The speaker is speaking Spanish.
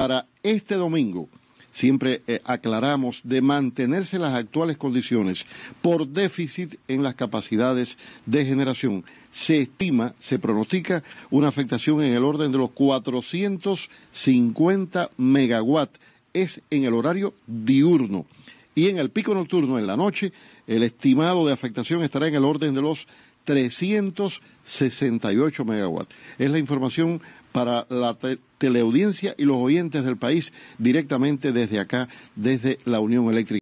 para este domingo siempre eh, aclaramos, de mantenerse las actuales condiciones por déficit en las capacidades de generación. Se estima, se pronostica una afectación en el orden de los 450 megawatts, Es en el horario diurno y en el pico nocturno, en la noche, el estimado de afectación estará en el orden de los 368 megawatts. Es la información para la teleaudiencia y los oyentes del país directamente desde acá, desde la Unión Eléctrica.